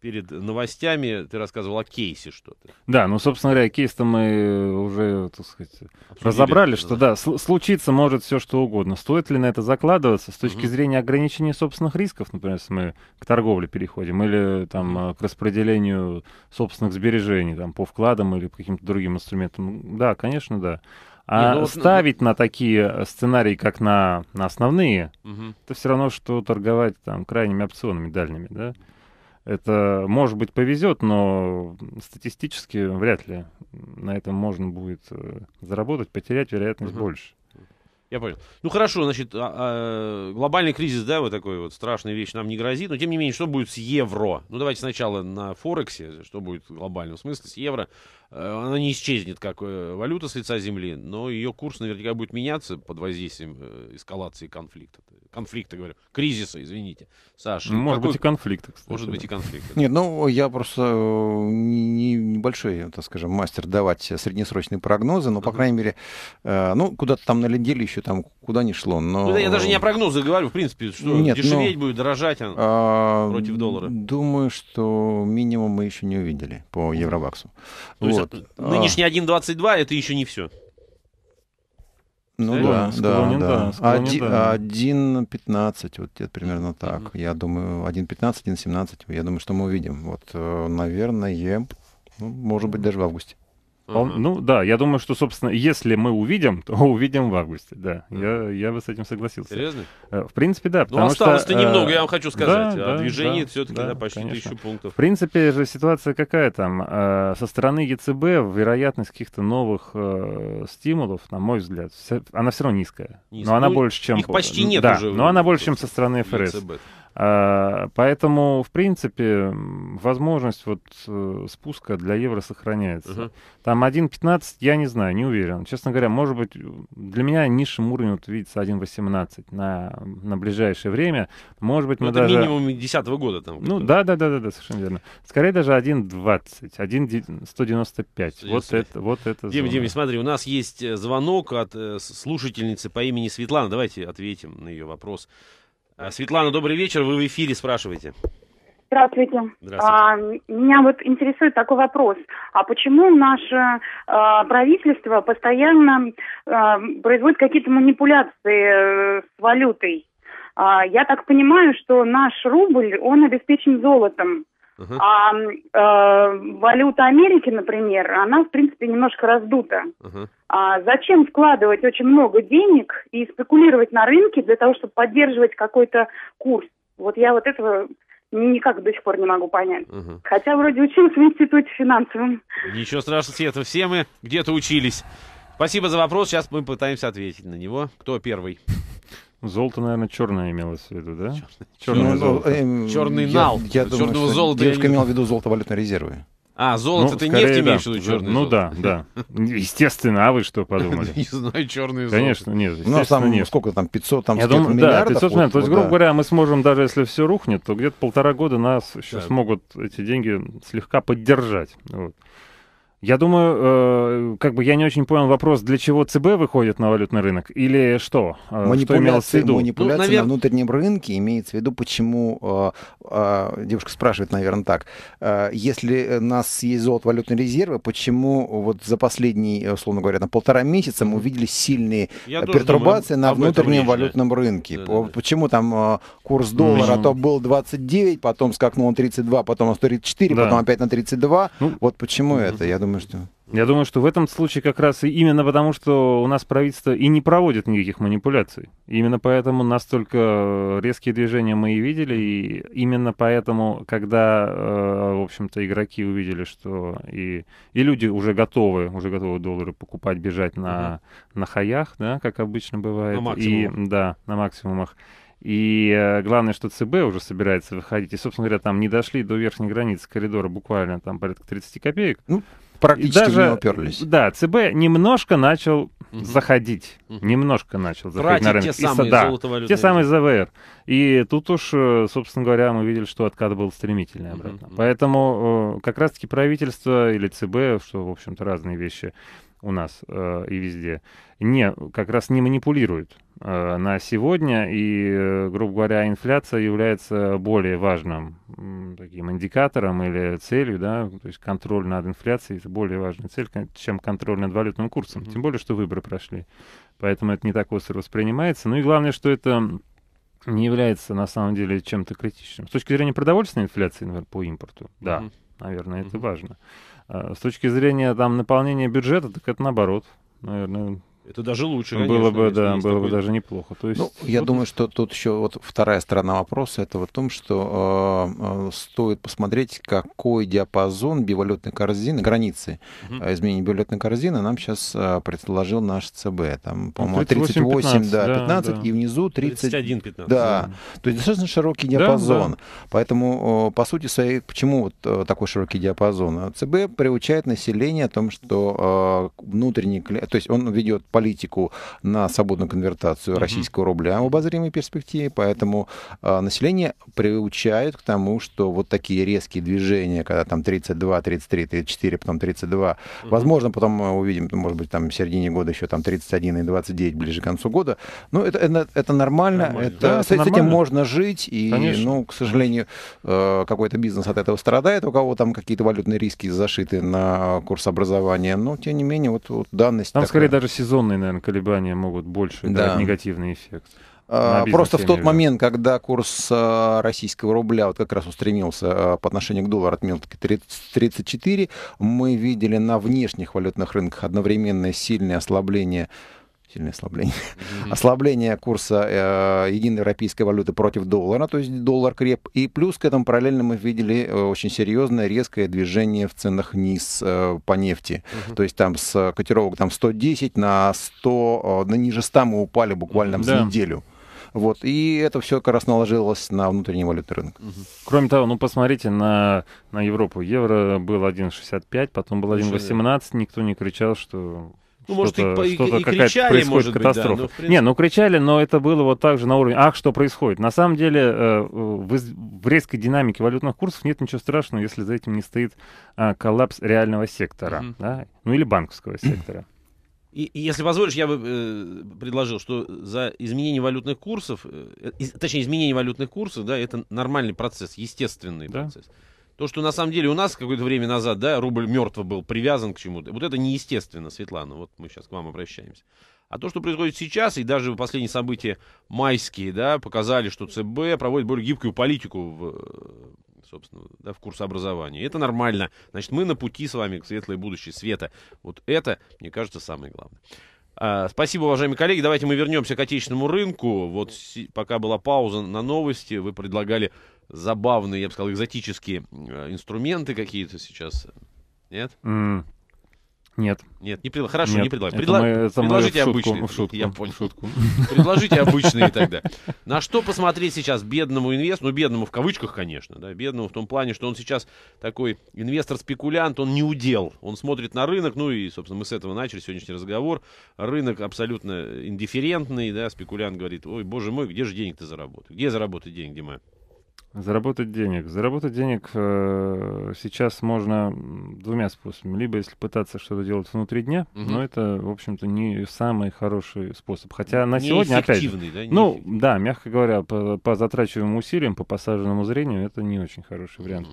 перед новостями ты рассказывал о кейсе что-то. Да, ну, собственно говоря, кейс-то мы уже, так сказать, Обсудили, разобрали, что, да, случится может все что угодно. Стоит ли на это закладываться с точки угу. зрения ограничения собственных рисков, например, если мы к торговле переходим, или там э, к распределению собственных сбережений, там, по вкладам или по каким-то другим инструментам? Да, конечно, да. А не, ну, ну ставить ну, на такие э, сценарии, как на, на основные, угу. это все равно, что торговать там крайними опционами дальними, да? Это, может быть, повезет, но статистически вряд ли на этом можно будет э, заработать, потерять вероятность угу. больше. Я понял. Ну хорошо, значит, а, а, глобальный кризис, да, вот такой вот страшная вещь нам не грозит, но тем не менее, что будет с евро? Ну давайте сначала на Форексе, что будет в глобальном смысле с евро. Э, она не исчезнет как э, валюта с лица земли, но ее курс наверняка будет меняться под воздействием э, эскалации конфликта конфликта говорю, кризиса, извините, Саша. Ну, может какой... быть и конфликта, кстати. Может быть и конфликта. Нет, ну я просто э, не, небольшой, э, так скажем, мастер давать среднесрочные прогнозы, но, uh-huh. по крайней мере, э, ну, куда-то там на неделю еще там куда не шло, но... Ну, я даже не о прогнозы говорю, в принципе, что Нет, ну, дешеветь но... будет, дорожать а, а... против доллара. Думаю, что минимум мы еще не увидели по Евробаксу. То вот. есть нынешний 1.22 а. это еще не все. Ну да, да, да. да. 1.15, вот где-то примерно так. Я думаю, 1.15, 1.17, я думаю, что мы увидим. Вот, э, наверное, ну, может быть, даже в августе. Он, ну да, я думаю, что, собственно, если мы увидим, то увидим в августе, да. Я, я бы с этим согласился. Серьезно? Э, в принципе, да. Ну, осталось-то э, немного, я вам хочу сказать. А да, а движение да, все-таки да, да, почти конечно. тысячу пунктов. В принципе же ситуация какая там? Э, со стороны ЕЦБ вероятность каких-то новых стимулов, на мой взгляд, она все равно низкая. низкая. Но она ну, больше, чем... Их почти нет да, уже. Но она больше, чем со стороны ФРС. ЕЦБ. А, поэтому, в принципе, возможность вот э, спуска для евро сохраняется. Угу. Там 1.15, я не знаю, не уверен. Честно говоря, может быть, для меня низшим уровнем вот видится 1.18 на, на ближайшее время. Может быть, мы ну, это даже... минимум 10 года там. Ну, да, да, да, да, да, совершенно верно. Скорее даже 1.20, 1.195. Вот это, вот это. Дим, Дим, смотри, у нас есть э, звонок от э, слушательницы по имени Светлана. Давайте ответим на ее вопрос. А, Светлана, добрый вечер. Вы в эфире, спрашиваете. Здравствуйте. Здравствуйте. А, меня вот интересует такой вопрос. А почему наше а, правительство постоянно а, производит какие-то манипуляции э, с валютой? А, я так понимаю, что наш рубль, он обеспечен золотом. Uh-huh. А э, валюта Америки, например, она, в принципе, немножко раздута. Uh-huh. А зачем вкладывать очень много денег и спекулировать на рынке для того, чтобы поддерживать какой-то курс? Вот я вот этого никак до сих пор не могу понять. Угу. Хотя вроде учился в институте финансовом. Ничего страшного, Света, все мы где-то учились. Спасибо за вопрос, сейчас мы пытаемся ответить на него. Кто первый? Золото, наверное, черное имелось в виду, да? Черное, ну, золото. Э, Черный нал. Черного золота. Девушка имела в виду золото-валютные резервы. А, золото ну, ты нефть да. имеешь в виду черное Ну да, да. Естественно, а вы что подумали? Не знаю, черное золото. Конечно, нет. Ну, а там сколько там, 500 там, сколько миллиардов? Да, 500 миллиардов. То есть, грубо говоря, мы сможем, даже если все рухнет, то где-то полтора года нас еще смогут эти деньги слегка поддержать. Я думаю, э, как бы я не очень понял вопрос, для чего ЦБ выходит на валютный рынок или что? Э, что имелось в виду? ну, навер... Ну, на внутреннем рынке имеется в виду, почему, э, э, девушка спрашивает, наверное, так, э, если у нас есть золото валютные резервы, почему вот за последние, э, условно говоря, на полтора месяца мы увидели сильные я пертурбации думаю, на внутреннем валютном рынке? Да, да, Почему там э, курс доллара, ну, то был 29, потом скакнул он 32, потом он 134, да. потом опять на 32? Ну, вот почему угу. это, я думаю, думаю, что... Я думаю, что в этом случае как раз и именно потому, что у нас правительство и не проводит никаких манипуляций. Именно поэтому настолько э, резкие движения мы и видели, и именно поэтому, когда, э, в общем-то, игроки увидели, что и, и люди уже готовы, уже готовы доллары покупать, бежать на, угу. на хаях, да, как обычно бывает. На максимум. И, да, на максимумах. И э, главное, что ЦБ уже собирается выходить. И, собственно говоря, там не дошли до верхней границы коридора буквально там порядка 30 копеек. Ну, практически даже, не уперлись. Да, ЦБ немножко начал угу. заходить. Угу. Немножко начал заходить Тратить на рынок. Те и самые да, Те самые ЗВР. И тут уж, э, собственно говоря, мы видели, что откат был стремительный обратно. Угу. Поэтому э, как раз-таки правительство или ЦБ, что, в общем-то, разные вещи у нас э, и везде, не, как раз не манипулируют Э, на сегодня, и, э, грубо говоря, инфляция является более важным таким индикатором или целью, да, то есть контроль над инфляцией это более важная цель, чем контроль над валютным курсом, mm-hmm. тем более, что выборы прошли, поэтому это не так остро воспринимается. Ну и главное, что это не является на самом деле чем-то критичным. С точки зрения продовольственной инфляции, например, по импорту, да, mm-hmm. наверное, mm-hmm. это важно. А, с точки зрения там наполнения бюджета, так это наоборот, наверное, это даже лучше, конечно, было бы, да, было бы даже неплохо. То ну, есть, ну, вот... я думаю, что тут еще вот вторая сторона вопроса это в том, что э, э, стоит посмотреть, какой диапазон бивалютной корзины, границы угу. Uh изменения биолетной корзины нам сейчас э, предложил наш ЦБ. Там, ну, по-моему, 38, 38 15, да, 15 да. и внизу 30... 31, 15. Да. да. То есть достаточно широкий диапазон. Да, да. Поэтому, э, по сути своей, почему вот э, такой широкий диапазон? ЦБ приучает население о том, что э, внутренний... То есть он ведет политику на свободную конвертацию российского рубля в обозримой перспективе, поэтому а, население приучают к тому, что вот такие резкие движения, когда там 32, 33, 34, потом 32, возможно, потом мы увидим, может быть, там в середине года еще там 31 и 29 ближе к концу года, но ну, это, это, это нормально, нормально. Это, да, это с, нормально. этим можно жить, и, Конечно. ну, к сожалению, э, какой-то бизнес от этого страдает, у кого там какие-то валютные риски зашиты на курс образования, но, тем не менее, вот, вот данность Там, такая. скорее, даже сезон сезонные, наверное, колебания могут больше да. дать негативный эффект. А, просто в тот имею. момент, когда курс а, российского рубля вот как раз устремился а, по отношению к доллару отмел 34, мы видели на внешних валютных рынках одновременное сильное ослабление сильное ослабление. Mm-hmm. Ослабление курса э, единой европейской валюты против доллара, то есть доллар креп. И плюс к этому параллельно мы видели э, очень серьезное резкое движение в ценах низ э, по нефти. Mm-hmm. То есть там с э, котировок там 110 на 100, э, на ниже 100 мы упали буквально mm-hmm. за да. неделю. Вот, и это все как раз наложилось на внутренний валютный рынок. Кроме того, ну посмотрите на, на Европу. Евро был 1,65, потом был 1,18. Никто не кричал, что ну, может, что-то, и, что-то и, и кричали, может быть, катастрофа. Да, но, принципе... Не, ну кричали, но это было вот так же на уровне, ах, что происходит. На самом деле э, в, в резкой динамике валютных курсов нет ничего страшного, если за этим не стоит э, коллапс реального сектора, mm-hmm. да? ну или банковского сектора. И, и если позволишь, я бы э, предложил, что за изменение валютных курсов, э, точнее изменение валютных курсов, да, это нормальный процесс, естественный да? процесс. То, что на самом деле у нас какое-то время назад, да, рубль мертво был привязан к чему-то. Вот это неестественно, Светлана. Вот мы сейчас к вам обращаемся. А то, что происходит сейчас, и даже последние события майские, да, показали, что ЦБ проводит более гибкую политику в, э, собственно, да, в курсообразовании, Это нормально. Значит, мы на пути с вами к светлой будущей света. Вот это, мне кажется, самое главное. А, спасибо, уважаемые коллеги. Давайте мы вернемся к отечественному рынку. Вот пока была пауза на новости, вы предлагали забавные, я бы сказал, экзотические э, инструменты какие-то сейчас? Нет? Mm. Нет. Нет, не пред... хорошо, Нет. не предлагаю. Предла... Предложите в шутку, обычные. В шутку, я понял. В шутку. Предложите обычные тогда. На что посмотреть сейчас бедному инвестору, ну, бедному в кавычках, конечно, да, бедному в том плане, что он сейчас такой инвестор-спекулянт, он не удел. Он смотрит на рынок, ну и, собственно, мы с этого начали сегодняшний разговор. Рынок абсолютно индифферентный, да, спекулянт говорит, ой, боже мой, где же денег ты заработал? Где заработать деньги, где Заработать денег. Заработать денег э, сейчас можно двумя способами. Либо если пытаться что-то делать внутри дня, угу. но это, в общем-то, не самый хороший способ. Хотя на сегодня опять. Да, ну, да, мягко говоря, по, по затрачиваемым усилиям, по посаженному зрению, это не очень хороший вариант.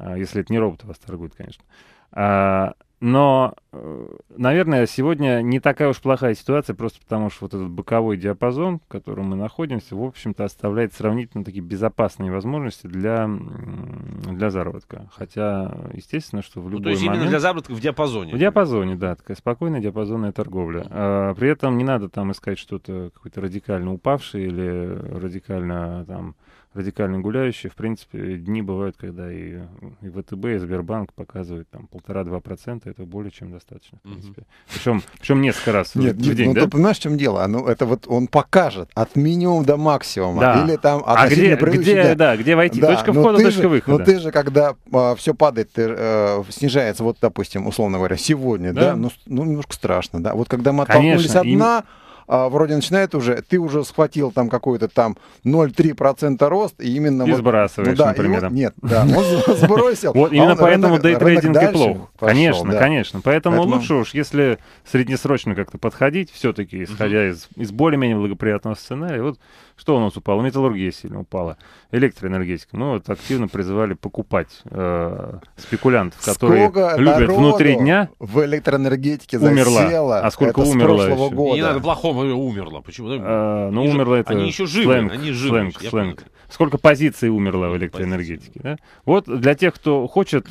Угу. Если это не робот вас торгует, конечно. А, но, э, наверное, сегодня не такая уж плохая ситуация, просто потому что вот этот боковой диапазон, в котором мы находимся, в общем-то, оставляет сравнительно такие безопасные возможности для, для заработка. Хотя, естественно, что в ну, любой ну, то есть момент... именно для заработка в диапазоне? В диапазоне, да, такая спокойная диапазонная торговля. А, при этом не надо там искать что-то какое-то радикально упавшее или радикально там радикально гуляющие. В принципе, дни бывают, когда и, и ВТБ, и Сбербанк показывают там полтора-два процента. Это более чем достаточно, в принципе. Угу. Причем, причем несколько раз Нет, в день, ну, да? Ну, ты понимаешь, в чем дело? Ну, это вот он покажет от минимума до максимума. Да. Или там а где, где, да. да, где войти? Да. Точка ну, входа, точка же, выхода. Но ну, ты же, когда а, все падает, ты, а, снижается, вот, допустим, условно говоря, сегодня, да, да ну, ну немножко страшно, да. Вот когда мы Конечно, оттолкнулись от дна... Им а, вроде начинает уже, ты уже схватил там какой-то там 0,3% рост, и именно... И вот, сбрасываешь, ну да, например. вот, нет, да, он сбросил. Вот а именно поэтому дейтрейдинг и плох. Конечно, конечно. Поэтому лучше уж, если среднесрочно как-то подходить, все-таки, исходя из более-менее благоприятного сценария, вот что у нас упало? Металлургия сильно упала. Электроэнергетика. Ну, вот активно призывали покупать э, спекулянтов, которые сколько любят внутри дня. В электроэнергетике умерла. засело. А сколько это умерло еще? года? Не надо плохого умерло. Почему? А, ну, они умерло же, это они еще живы, сленг, они живы, сленг. сленг. Сколько позиций умерло в электроэнергетике? Да? Вот для тех, кто хочет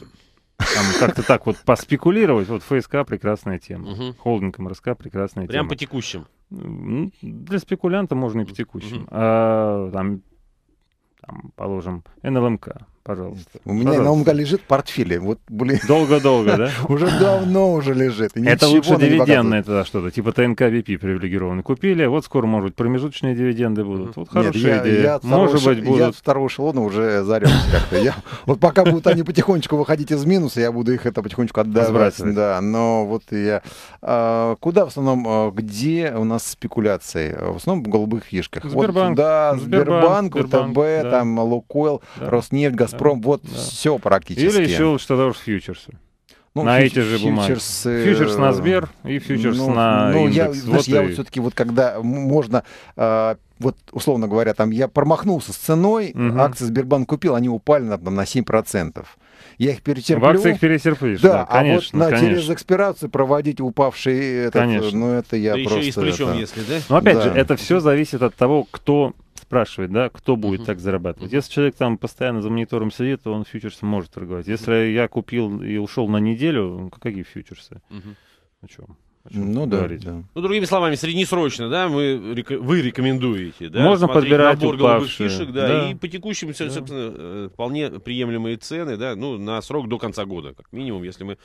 там как-то так вот поспекулировать. Вот ФСК прекрасная тема. Угу. Холдинг МРСК прекрасная Прям тема. Прям по текущим. Ну, для спекулянта можно и по текущим. Mm-hmm. А, там, там, положим, НЛМК пожалуйста. У меня на умка лежит портфель. Вот, блин. Долго-долго, да? Уже давно уже лежит. Это лучше дивиденды, это что-то. Типа ТНК ВП привилегированный. Купили, вот скоро, может быть, промежуточные дивиденды будут. Вот хорошая идея. Может быть, будут. Я второго эшелона уже зарялся как-то. Вот пока будут они потихонечку выходить из минуса, я буду их это потихонечку отдавать. Да, но вот я... А, куда в основном, а, где у нас спекуляции? В основном в голубых фишках. Сбербанк. Да, Сбербанк, УТБ, там, Лукойл, Роснефть, Газпром. Газпром, да, вот да. все практически. Или еще Штадорс фьючерсы. Ну, на фьюч, эти же бумаги. Э, фьючерс, на Сбер и фьючерс ну, на ну, индекс. Я, вот знаешь, и... я вот все-таки вот когда можно э, вот, условно говоря, там я промахнулся с ценой, угу. акции Сбербанк купил, они упали на, там, на 7%. Я их перетерплю. В акциях перетерплишь, да, да конечно, а вот на, конечно. через экспирацию проводить упавшие, конечно. ну это я да просто... Еще и это... если, да? Но опять да. же, это все зависит от того, кто спрашивать, да, кто будет uh-huh. так зарабатывать. Если человек там постоянно за монитором сидит, то он фьючерсы может торговать. Если uh-huh. я купил и ушел на неделю, какие фьючерсы? Uh-huh. О чем? Ну да, говорить. да. Ну, другими словами, среднесрочно, да, мы, вы рекомендуете, да, Можно подбирать набор упавшие. фишек, да, да, и по текущим, да. собственно, э, вполне приемлемые цены, да, ну, на срок до конца года, как минимум, если мы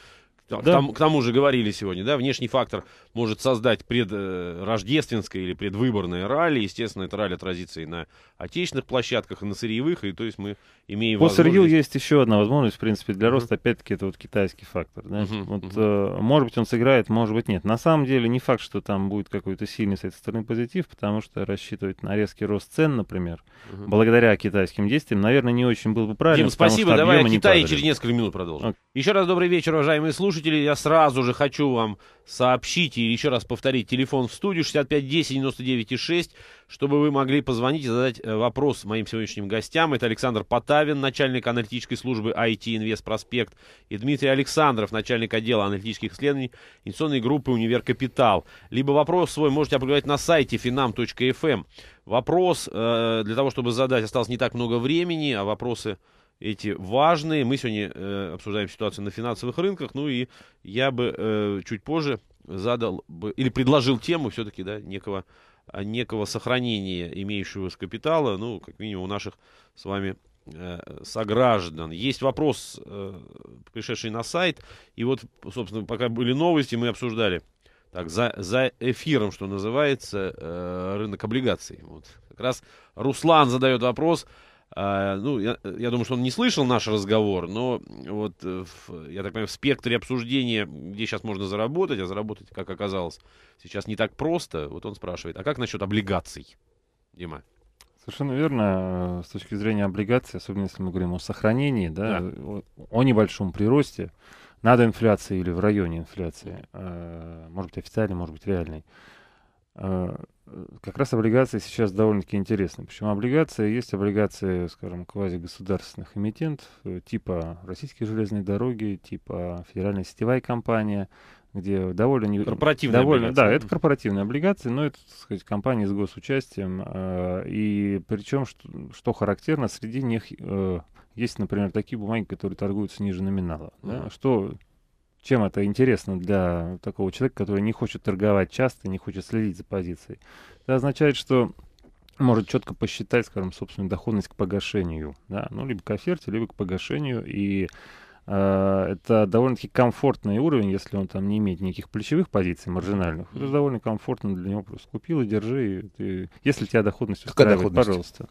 да. К, тому, к тому же говорили сегодня, да, внешний фактор может создать предрождественское э, или предвыборное ралли. Естественно, это ралли отразится и на отечественных площадках, и на сырьевых, и то есть мы имеем По возможность... сырью есть еще одна возможность, в принципе, для роста, опять-таки, это вот китайский фактор. Да? Mm-hmm. Вот, mm-hmm. Э, может быть, он сыграет, может быть, нет. На самом деле не факт, что там будет какой-то сильный с этой стороны позитив, потому что рассчитывать на резкий рост цен, например, mm-hmm. благодаря китайским действиям, наверное, не очень было бы правильно. Дим, спасибо, давай о Китае через несколько минут продолжим. Okay. Еще раз добрый вечер, уважаемые слушатели. Я сразу же хочу вам сообщите и еще раз повторить телефон в студию 6510 99 6, чтобы вы могли позвонить и задать э, вопрос моим сегодняшним гостям. Это Александр Потавин, начальник аналитической службы IT Инвест Проспект, и Дмитрий Александров, начальник отдела аналитических исследований инвестиционной группы Универ Капитал. Либо вопрос свой можете опубликовать на сайте finam.fm. Эм. Вопрос э, для того, чтобы задать, осталось не так много времени, а вопросы эти важные. Мы сегодня э, обсуждаем ситуацию на финансовых рынках, ну и я бы э, чуть позже задал бы, или предложил тему все-таки, да, некого, а, некого сохранения имеющегося капитала, ну, как минимум, у наших с вами э, сограждан. Есть вопрос, э, пришедший на сайт, и вот, собственно, пока были новости, мы обсуждали, так, за, за эфиром, что называется, э, рынок облигаций. Вот. Как раз Руслан задает вопрос, а, ну, я, я думаю, что он не слышал наш разговор, но вот, э, в, я так понимаю, в спектре обсуждения, где сейчас можно заработать, а заработать, как оказалось, сейчас не так просто, вот он спрашивает, а как насчет облигаций, Дима? Совершенно верно. Э, с точки зрения облигаций, особенно если мы говорим о сохранении, да, да. О, о небольшом приросте, над инфляции или в районе инфляции, э, может быть официальной, может быть реальной, как раз облигации сейчас довольно-таки интересны. Почему облигации? Есть облигации, скажем, квазигосударственных эмитентов, э, типа российские железные дороги, типа федеральная сетевая компания, где довольно... Корпоративные довольно, облигации. Да, это корпоративные облигации, но это, так сказать, компании с госучастием. Э, и причем, что, что характерно, среди них э, есть, например, такие бумаги, которые торгуются ниже номинала. uh Да, что чем это интересно для такого человека, который не хочет торговать часто, не хочет следить за позицией? Это означает, что может четко посчитать, скажем, собственную доходность к погашению, да, ну, либо к оферте, либо к погашению, и э, это довольно-таки комфортный уровень, если он там не имеет никаких плечевых позиций маржинальных, это довольно комфортно для него просто купил и держи, и ты, если тебя доходность устраивает, Какая доходность? пожалуйста.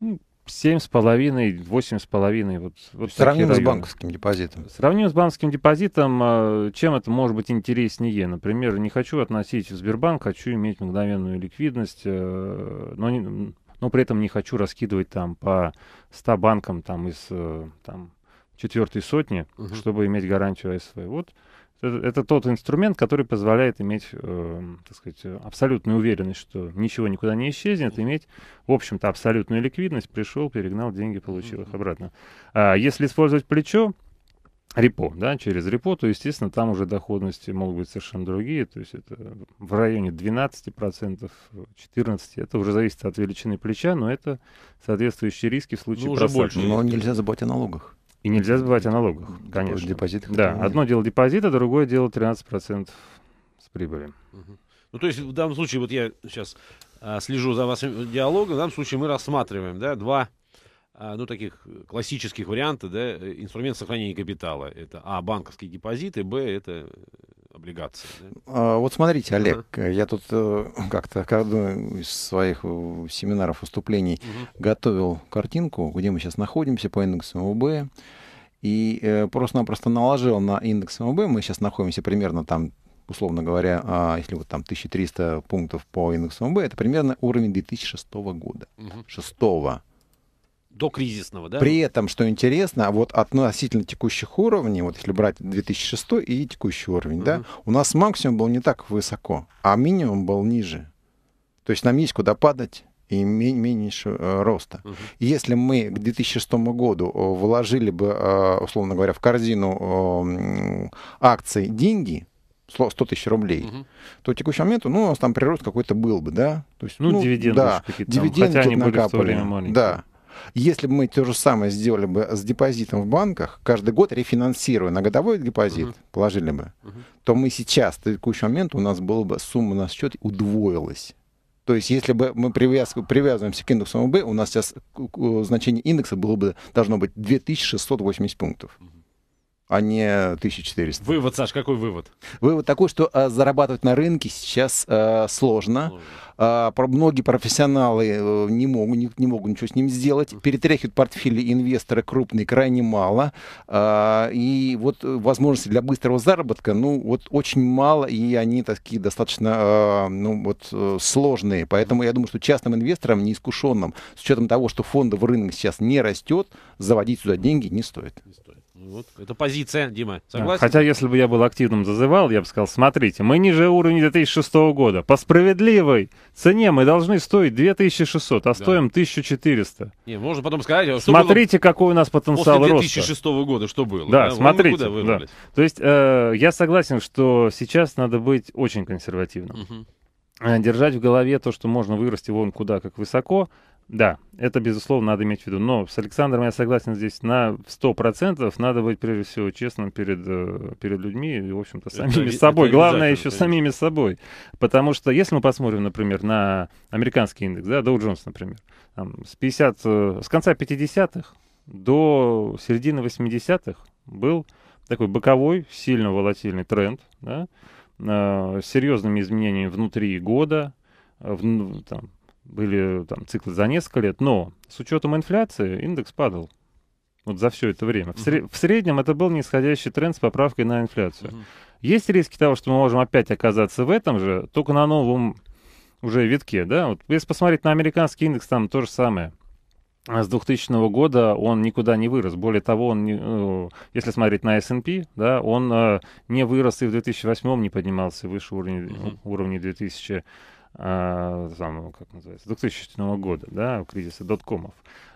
Ну, семь с половиной, восемь с половиной. Вот, вот Сравним с банковским депозитом. Сравним с банковским депозитом. А, чем это может быть интереснее? Например, не хочу относить в Сбербанк, хочу иметь мгновенную ликвидность, э, но, но при этом не хочу раскидывать там по 100 банкам там, из э, там, четвертой сотни, угу. чтобы иметь гарантию АСВ. Вот это тот инструмент, который позволяет иметь, э, так сказать, абсолютную уверенность, что ничего никуда не исчезнет, иметь, в общем-то, абсолютную ликвидность. Пришел, перегнал деньги, получил их обратно. А если использовать плечо, репо, да, через репо, то, естественно, там уже доходности могут быть совершенно другие, то есть это в районе 12%, 14%, это уже зависит от величины плеча, но это соответствующие риски в случае ну, уже больше. Но нельзя забывать о налогах. И нельзя забывать о налогах, конечно. Депозит. Да, одно дело депозита, другое дело 13% с прибыли. Ну, то есть в данном случае, вот я сейчас а, слежу за вашим диалогом, в данном случае мы рассматриваем, да, два а, ну, таких классических вариантов, да, инструмент сохранения капитала. Это, а, банковские депозиты, б, это облигации. Да? А, вот смотрите, Олег, uh -huh. я тут э, как-то к одному из своих э, семинаров, выступлений uh -huh. готовил картинку, где мы сейчас находимся по индексу МВБ, и э, просто-напросто наложил на индекс МВБ, мы сейчас находимся примерно там условно говоря, а, если вот там 1300 пунктов по индексу МВБ, это примерно уровень 2006 года. Угу. Uh -huh. До кризисного, да? При этом, что интересно, вот относительно текущих уровней, вот если брать 2006 и текущий уровень, угу. да, у нас максимум был не так высоко, а минимум был ниже. То есть нам есть куда падать и меньше э, роста. Угу. И если мы к 2006 году э, вложили бы, э, условно говоря, в корзину эм, акций деньги, 100 тысяч рублей, угу. то в текущий момент ну, у нас там прирост какой-то был бы, да? То есть, ну, ну, дивиденды да, какие-то дивиденды хотя они накапали, в то время маленькие. Да, если бы мы то же самое сделали бы с депозитом в банках, каждый год рефинансируя на годовой депозит, uh-huh. положили бы, uh-huh. то мы сейчас, в текущий момент, у нас была бы сумма на счет удвоилась. То есть, если бы мы привяз, привязываемся к индексу МВБ, у нас сейчас значение индекса было бы, должно быть 2680 пунктов. Uh-huh а не 1400. Вывод, Саш, какой вывод? Вывод такой, что а, зарабатывать на рынке сейчас а, сложно. сложно. А, про, многие профессионалы а, не, могут, не, не могут ничего с ним сделать. Перетряхивают портфели инвестора крупные крайне мало. А, и вот э, возможности для быстрого заработка, ну, вот очень мало, и они такие достаточно, а, ну, вот э, сложные. Поэтому я думаю, что частным инвесторам, неискушенным, с учетом того, что фондовый рынок сейчас не растет, заводить сюда деньги не стоит. Не стоит. Вот. Это позиция, Дима. Согласен? хотя, если бы я был активным зазывал, я бы сказал, смотрите, мы ниже уровня 2006 года. По справедливой цене мы должны стоить 2600, а да. стоим 1400. Не, можно потом сказать, а что Смотрите, было... какой у нас потенциал После 2006 роста. года что было? Да, да? смотрите. Вы да. То есть э, я согласен, что сейчас надо быть очень консервативным. Угу. Держать в голове то, что можно вырасти вон куда, как высоко, да, это, безусловно, надо иметь в виду. Но с Александром я согласен здесь на 100%. Надо быть, прежде всего, честным перед, э, перед людьми и, в общем-то, самими это, собой. Это Главное еще конечно. самими собой. Потому что, если мы посмотрим, например, на американский индекс, да, Dow Jones, например, там, с, 50, э, с конца 50-х до середины 80-х был такой боковой, сильно волатильный тренд, да, э, с серьезными изменениями внутри года, в, ну, там, были там циклы за несколько лет, но с учетом инфляции индекс падал вот за все это время. Uh-huh. В, в среднем это был нисходящий тренд с поправкой на инфляцию. Uh-huh. Есть риски того, что мы можем опять оказаться в этом же, только на новом уже витке, да? Вот если посмотреть на американский индекс, там то же самое. С 2000 года он никуда не вырос. Более того, он, не, ну, если смотреть на S&P, да, он э, не вырос и в 2008 не поднимался выше уровня, uh-huh. уровня 2000 самого, как называется, 2000 года, да, кризиса доткомов.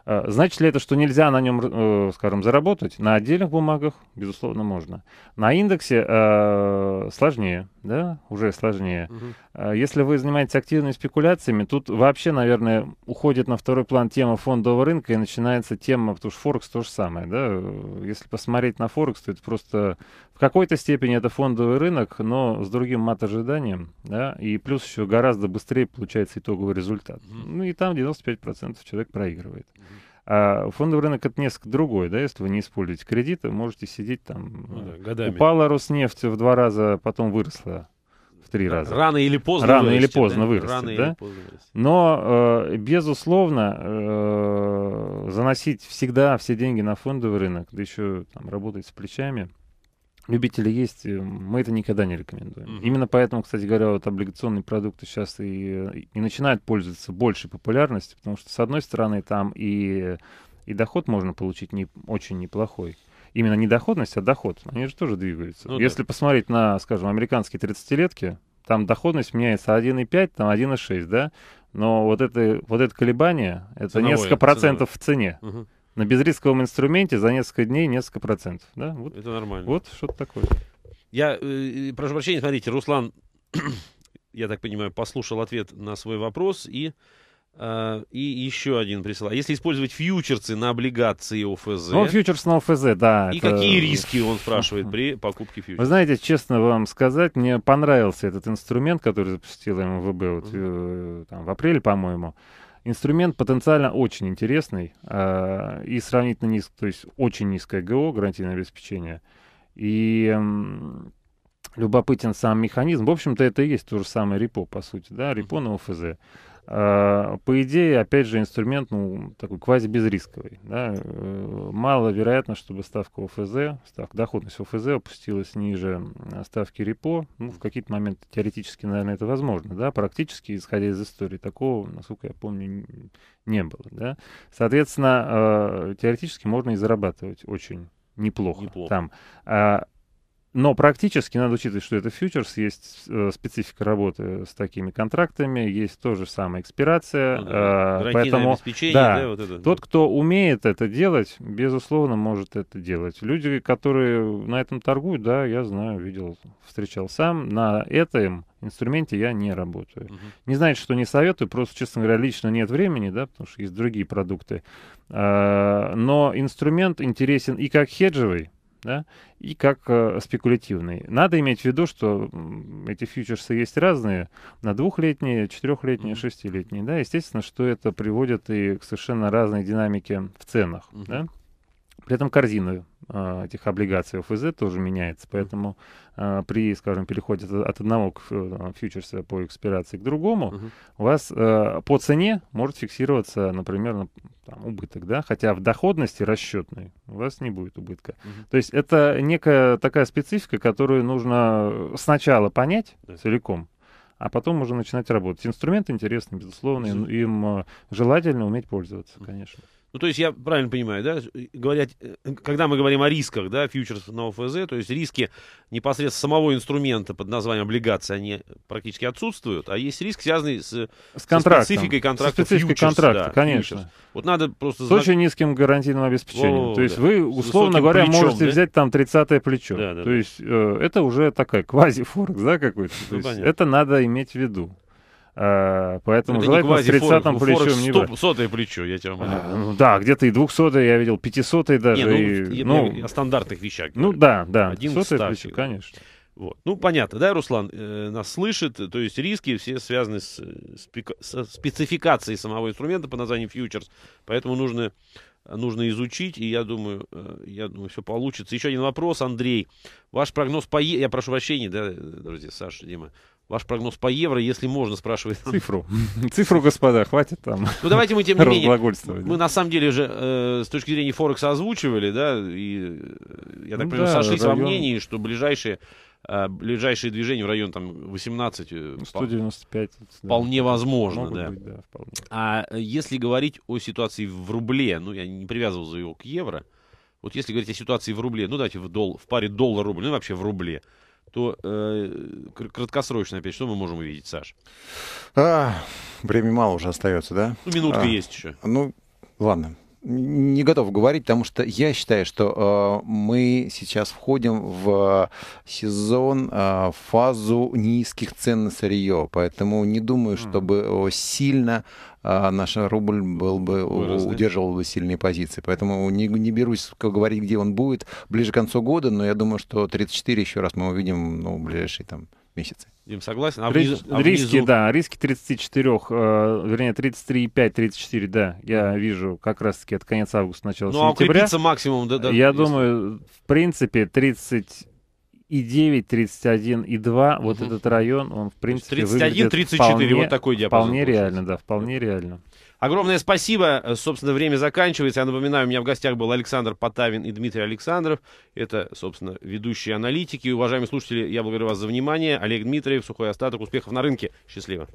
Э, значит ли это, что нельзя на нем, э, скажем, заработать? На отдельных бумагах, безусловно, можно. На индексе э, сложнее, да, уже сложнее. Угу. Если вы занимаетесь активными спекуляциями, тут вообще, наверное, уходит на второй план тема фондового рынка и начинается тема, потому что Форекс то же самое, да. Если посмотреть на Форекс, то это просто в какой-то степени это фондовый рынок, но с другим мат-ожиданием, да, и плюс еще гораздо быстрее получается итоговый результат. Угу. Ну и там 95% человек проигрывает. Угу. А фондовый рынок это несколько другой, да, если вы не используете кредиты, можете сидеть там. Ну, э, да, годами. Упала Роснефть в два раза, потом выросла в три раза. Рано или поздно Рано вырастет, или поздно да? вырастет, Рано да? Или поздно вырастет. Но, э, безусловно, э, заносить всегда все деньги на фондовый рынок, да еще там работать с плечами — любители есть, э, мы это никогда не рекомендуем. Mm-hmm. Именно поэтому, кстати говоря, вот облигационные продукты сейчас и, э, и начинают пользоваться большей популярностью, потому что, с одной стороны, там и, и доход можно получить не, очень неплохой. Именно не доходность, а доход. Они же тоже двигаются. Ну, Если да. посмотреть на, скажем, американские 30-летки, там доходность меняется 1,5, там 1,6, да? Но вот это, вот это колебание, это Ценовое, несколько процентов ценовое. в цене. Угу на безрисковом инструменте за несколько дней несколько процентов. Да? Вот, это нормально. Вот что-то такое. Я, э, э прошу прощения, смотрите, Руслан, я так понимаю, послушал ответ на свой вопрос и... Uh, и еще один присылал. Если использовать фьючерсы на облигации ОФЗ... Ну, фьючерс на ОФЗ, да. И это... какие риски, он спрашивает, при покупке фьючерса? Вы знаете, честно вам сказать, мне понравился этот инструмент, который запустила МВБ вот, uh-huh. там, в апреле, по-моему. Инструмент потенциально очень интересный э, и сравнительно низкий, то есть очень низкое ГО, гарантийное обеспечение. И э, любопытен сам механизм. В общем-то, это и есть то же самое репо, по сути, да, репо на ОФЗ. А, по идее, опять же, инструмент, ну, такой квази-безрисковый. Да? Э, Мало вероятно, чтобы ставка ОФЗ, ставка, доходность ОФЗ опустилась ниже ставки репо. Ну, в какие-то моменты теоретически, наверное, это возможно. Да? Практически, исходя из истории, такого, насколько я помню, не было. Да? Соответственно, э, теоретически можно и зарабатывать очень неплохо, неплохо. там. А но практически надо учитывать, что это фьючерс, есть э, специфика работы с такими контрактами, есть тоже самая экспирация. Ага. Ну э, поэтому да, да, вот это, тот, кто умеет это делать, безусловно, может это делать. Люди, которые на этом торгуют, да, я знаю, видел, встречал сам. На этом инструменте я не работаю. Угу. Не значит, что не советую, просто, честно говоря, лично нет времени, да, потому что есть другие продукты. Э, но инструмент интересен и как хеджевый, да, и как э, спекулятивный. Надо иметь в виду, что эти фьючерсы есть разные, на двухлетние, четырехлетние, mm-hmm. шестилетние, да, естественно, что это приводит и к совершенно разной динамике в ценах, mm-hmm. да. При этом корзина а, этих облигаций ОФЗ тоже меняется, поэтому а, при, скажем, переходе от одного э, фьючерса по экспирации к другому, у вас э, по цене может фиксироваться, например, там, убыток, да, хотя в доходности расчетной у вас не будет убытка. То есть это некая такая специфика, которую нужно э, сначала понять целиком, а потом уже начинать работать. Инструмент интересный, безусловно, им желательно уметь пользоваться, конечно. Ну, то есть я правильно понимаю, да, говоря, э, когда мы говорим о рисках, да, фьючерс на ОФЗ, то есть риски непосредственно самого инструмента под названием облигации, они практически отсутствуют, а есть риск, связанный с, с, контрактом, спецификой контракта. Со спецификой фьючерс, контракта, да, конечно. Фьючерс. Вот надо просто... С знак... очень низким гарантийным обеспечением. О, то есть да. вы, условно говоря, плечом, можете да? взять там 30-е плечо. Да, да, то да. есть э, это уже такая квази-форекс, да, какой-то. Ну, это надо иметь в виду. Э, поэтому это желательно с 30-м плечом не брать. сотое плечо, я тебе умоляю. Э, ну да, где-то и 200 я видел, 500 даже. Не, ну, и, ну, о стандартных вещах. Ну да, да, 100 плечо, конечно. Вот. Ну, понятно, да, Руслан э, нас слышит, то есть риски все связаны с, э, с спецификацией самого инструмента по названию фьючерс, поэтому нужно, нужно изучить, и я думаю, э, я думаю, все получится. Еще один вопрос, Андрей. Ваш прогноз по... Е... Я прошу прощения, да, друзья, Саша, Дима. Ваш прогноз по евро, если можно, спрашивает. Цифру. Цифру, господа, хватит там. Ну давайте мы тем не менее. Мы на самом деле же э, с точки зрения Форекса озвучивали, да, и э, я так ну, понимаю, да, сошлись район... во мнении, что ближайшие э, ближайшие движения в район там 18 195 э, ну, вполне да, возможно да. Быть, да вполне. а если говорить о ситуации в рубле ну я не привязывал его к евро вот если говорить о ситуации в рубле ну давайте в дол в паре доллар рубль ну вообще в рубле то э, краткосрочно опять что мы можем увидеть, Саш? А, времени мало уже остается, да? Ну, минутка а, есть еще. Ну, ладно не готов говорить, потому что я считаю, что э, мы сейчас входим в сезон, э, фазу низких цен на сырье, поэтому не думаю, чтобы э, сильно э, наш рубль был бы, Вырос, удерживал бы сильные позиции. Поэтому не, не берусь говорить, где он будет ближе к концу года, но я думаю, что 34 еще раз мы увидим ну, в ближайшие там, месяцы. Дим, согласен? А внизу, Рис, а внизу... Риски, да, риски 34, э, вернее, 33,5, 34, да, я mm. вижу как раз-таки от конца августа, начала ну, сентября. Ну, а максимум, да, да. Я если... думаю, в принципе, 30 и 9, 31 и 2, угу. вот этот район, он в принципе 31, 34, вполне, вот такой диапазон. Вполне получается. реально, да, вполне реально. Огромное спасибо. Э, собственно, время заканчивается. Я напоминаю, у меня в гостях был Александр Потавин и Дмитрий Александров. Это, собственно, ведущие аналитики. Уважаемые слушатели, я благодарю вас за внимание. Олег Дмитриев, Сухой Остаток. Успехов на рынке. Счастливо.